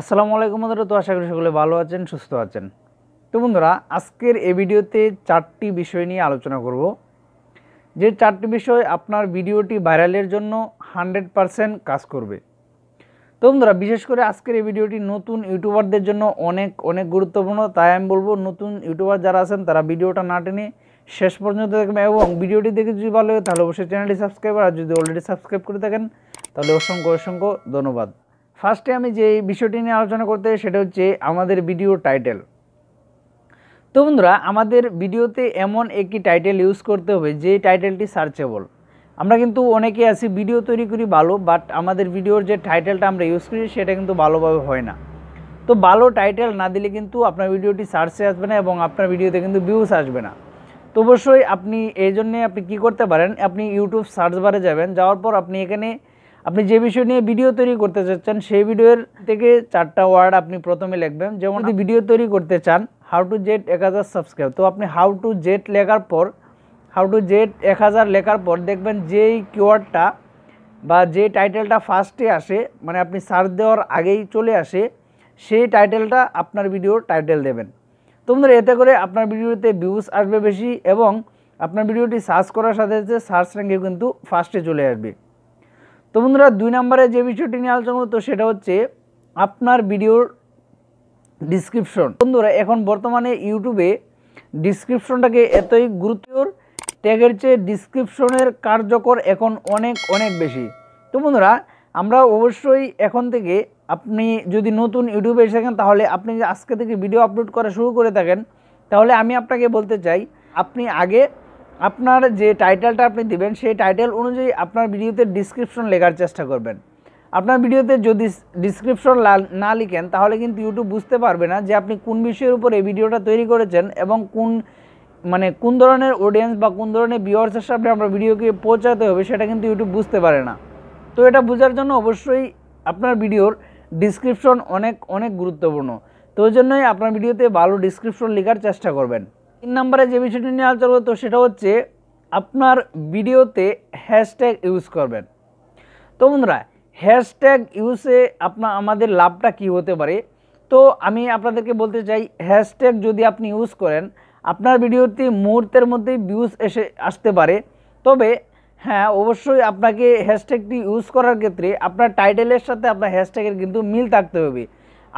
আসসালামু আলাইকুম বন্ধুরা তো আশা করি সকলে ভালো আছেন সুস্থ আছেন তো বন্ধুরা আজকের এই ভিডিওতে চারটি বিষয় নিয়ে আলোচনা করব যে চারটি বিষয় আপনার ভিডিওটি ভাইরালের জন্য হান্ড্রেড পারসেন্ট কাজ করবে তো বন্ধুরা বিশেষ করে আজকের এই ভিডিওটি নতুন ইউটিউবারদের জন্য অনেক অনেক গুরুত্বপূর্ণ তাই আমি বলবো নতুন ইউটিউবার যারা আছেন তারা ভিডিওটা না টেনে শেষ পর্যন্ত দেখবেন এবং ভিডিওটি দেখে যদি ভালো হয় তাহলে অবশ্যই চ্যানেলটি সাবস্ক্রাইব আর যদি অলরেডি সাবস্ক্রাইব করে থাকেন তাহলে অসংখ্য অসংখ্য ধন্যবাদ ফার্স্টে আমি যে বিষয়টি নিয়ে আলোচনা করতে সেটা হচ্ছে আমাদের ভিডিও টাইটেল তো বন্ধুরা আমাদের ভিডিওতে এমন একটি টাইটেল ইউজ করতে হবে যে টাইটেলটি সার্চেবল আমরা কিন্তু অনেকে আছি ভিডিও তৈরি করি ভালো বাট আমাদের ভিডিওর যে টাইটেলটা আমরা ইউজ করি সেটা কিন্তু ভালোভাবে হয় না তো ভালো টাইটেল না দিলে কিন্তু আপনার ভিডিওটি সার্চে আসবে না এবং আপনার ভিডিওতে কিন্তু ভিউজ আসবে না তো অবশ্যই আপনি এই জন্যে আপনি কি করতে পারেন আপনি ইউটিউব সার্চ বারে যাবেন যাওয়ার পর আপনি এখানে আপনি যে বিষয় নিয়ে ভিডিও তৈরি করতে চাচ্ছেন সেই ভিডিওর থেকে চারটা ওয়ার্ড আপনি প্রথমে লিখবেন যেমন যদি ভিডিও তৈরি করতে চান হাউ টু জেট এক হাজার সাবস্ক্রাইব তো আপনি হাউ টু জেট লেখার পর হাউ টু জেট এক হাজার লেখার পর দেখবেন যেই কিওয়ার্ডটা বা যে টাইটেলটা ফার্স্টে আসে মানে আপনি সার্চ দেওয়ার আগেই চলে আসে সেই টাইটেলটা আপনার ভিডিওর টাইটেল দেবেন তো বন্ধুরা এতে করে আপনার ভিডিওতে ভিউজ আসবে বেশি এবং আপনার ভিডিওটি সার্চ করার সাথে সাথে সার্চ র্যাঙ্কে কিন্তু ফার্স্টে চলে আসবে তো বন্ধুরা দুই নম্বরে যে বিষয়টি নিয়ে আলোচনা করতো সেটা হচ্ছে আপনার ভিডিওর ডিসক্রিপশন বন্ধুরা এখন বর্তমানে ইউটিউবে ডিসক্রিপশনটাকে এতই গুরুত্বর ট্যাগের চেয়ে ডিসক্রিপশনের কার্যকর এখন অনেক অনেক বেশি তো বন্ধুরা আমরা অবশ্যই এখন থেকে আপনি যদি নতুন ইউটিউবে এসে থাকেন তাহলে আপনি আজকে থেকে ভিডিও আপলোড করা শুরু করে থাকেন তাহলে আমি আপনাকে বলতে চাই আপনি আগে আপনার যে টাইটেলটা আপনি দেবেন সেই টাইটেল অনুযায়ী আপনার ভিডিওতে ডিসক্রিপশন লেখার চেষ্টা করবেন আপনার ভিডিওতে যদি ডিসক্রিপশন না লিখেন তাহলে কিন্তু ইউটিউব বুঝতে পারবে না যে আপনি কোন বিষয়ের উপর এই ভিডিওটা তৈরি করেছেন এবং কোন মানে কোন ধরনের অডিয়েন্স বা কোন ধরনের ভিওয়ার্সের সামনে আপনার ভিডিওকে পৌঁছাতে হবে সেটা কিন্তু ইউটিউব বুঝতে পারে না তো এটা বোঝার জন্য অবশ্যই আপনার ভিডিওর ডিসক্রিপশন অনেক অনেক গুরুত্বপূর্ণ তো জন্যই আপনার ভিডিওতে ভালো ডিসক্রিপশন লেখার চেষ্টা করবেন তিন নম্বরে যে বিষয়টি নিয়ে আলোচনা করবো তো সেটা হচ্ছে আপনার ভিডিওতে হ্যাশট্যাগ ইউজ করবেন তো বন্ধুরা হ্যাশট্যাগ ইউজে আপনার আমাদের লাভটা কি হতে পারে তো আমি আপনাদেরকে বলতে চাই হ্যাশট্যাগ যদি আপনি ইউজ করেন আপনার ভিডিওটি মুহূর্তের মধ্যেই ভিউজ এসে আসতে পারে তবে হ্যাঁ অবশ্যই আপনাকে হ্যাশট্যাগটি ইউজ করার ক্ষেত্রে আপনার টাইটেলের সাথে আপনার হ্যাশট্যাগের কিন্তু মিল থাকতে হবে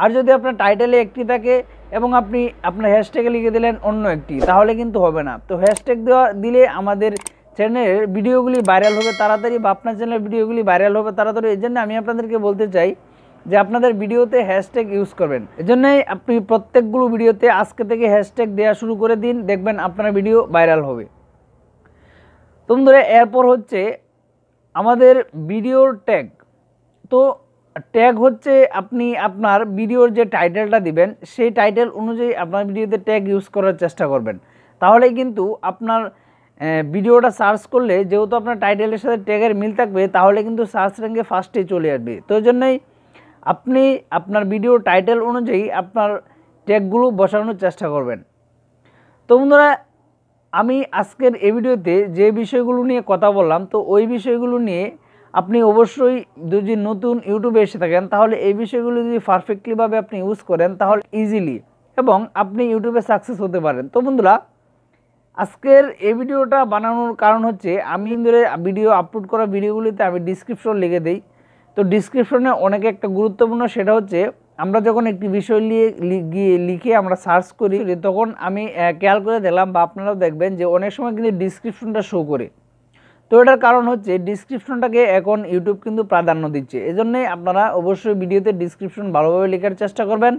আর যদি আপনার টাইটেলে একটি থাকে এবং আপনি আপনার হ্যাশট্যাগে লিখে দিলেন অন্য একটি তাহলে কিন্তু হবে না তো হ্যাশট্যাগ দেওয়া দিলে আমাদের চ্যানেলের ভিডিওগুলি ভাইরাল হবে তাড়াতাড়ি বা আপনার চ্যানেলের ভিডিওগুলি ভাইরাল হবে তাড়াতাড়ি এই জন্য আমি আপনাদেরকে বলতে চাই যে আপনাদের ভিডিওতে হ্যাশট্যাগ ইউজ করবেন এজন্যই আপনি প্রত্যেকগুলো ভিডিওতে আজকে থেকে হ্যাশট্যাগ দেওয়া শুরু করে দিন দেখবেন আপনার ভিডিও ভাইরাল হবে ধরে এরপর হচ্ছে আমাদের ভিডিওর ট্যাগ তো ট্যাগ হচ্ছে আপনি আপনার ভিডিওর যে টাইটেলটা দিবেন সেই টাইটেল অনুযায়ী আপনার ভিডিওতে ট্যাগ ইউজ করার চেষ্টা করবেন তাহলে কিন্তু আপনার ভিডিওটা সার্চ করলে যেহেতু আপনার টাইটেলের সাথে ট্যাগের মিল থাকবে তাহলে কিন্তু সার্চ র্যাঙ্কে ফার্স্টে চলে আসবে তো জন্যই আপনি আপনার ভিডিও টাইটেল অনুযায়ী আপনার ট্যাগগুলো বসানোর চেষ্টা করবেন তো বন্ধুরা আমি আজকের এই ভিডিওতে যে বিষয়গুলো নিয়ে কথা বললাম তো ওই বিষয়গুলো নিয়ে আপনি অবশ্যই যদি নতুন ইউটিউবে এসে থাকেন তাহলে এই বিষয়গুলো যদি পারফেক্টলিভাবে আপনি ইউজ করেন তাহলে ইজিলি এবং আপনি ইউটিউবে সাকসেস হতে পারেন তো বন্ধুরা আজকের এই ভিডিওটা বানানোর কারণ হচ্ছে আমি ধরে ভিডিও আপলোড করা ভিডিওগুলিতে আমি ডিসক্রিপশন লিখে দিই তো ডিসক্রিপশনে অনেকে একটা গুরুত্বপূর্ণ সেটা হচ্ছে আমরা যখন একটি বিষয় নিয়ে গিয়ে লিখে আমরা সার্চ করি তখন আমি খেয়াল করে দিলাম বা আপনারাও দেখবেন যে অনেক সময় কিন্তু ডিসক্রিপশনটা শো করে তো এটার কারণ হচ্ছে ডিসক্রিপশনটাকে এখন ইউটিউব কিন্তু প্রাধান্য দিচ্ছে এজন্যই আপনারা অবশ্যই ভিডিওতে ডিসক্রিপশন ভালোভাবে লেখার চেষ্টা করবেন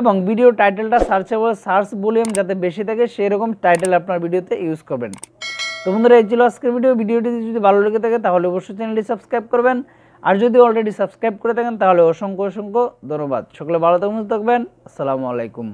এবং ভিডিও টাইটেলটা সার্চেবল সার্চ ভলিউম যাতে বেশি থাকে সেরকম টাইটেল আপনার ভিডিওতে ইউজ করবেন তো বন্ধুরা এই ছিল আজকের ভিডিও ভিডিওটি যদি ভালো লেগে থাকে তাহলে অবশ্যই চ্যানেলটি সাবস্ক্রাইব করবেন আর যদি অলরেডি সাবস্ক্রাইব করে থাকেন তাহলে অসংখ্য অসংখ্য ধন্যবাদ সকলে ভালো থাকবেন আসসালামু আলাইকুম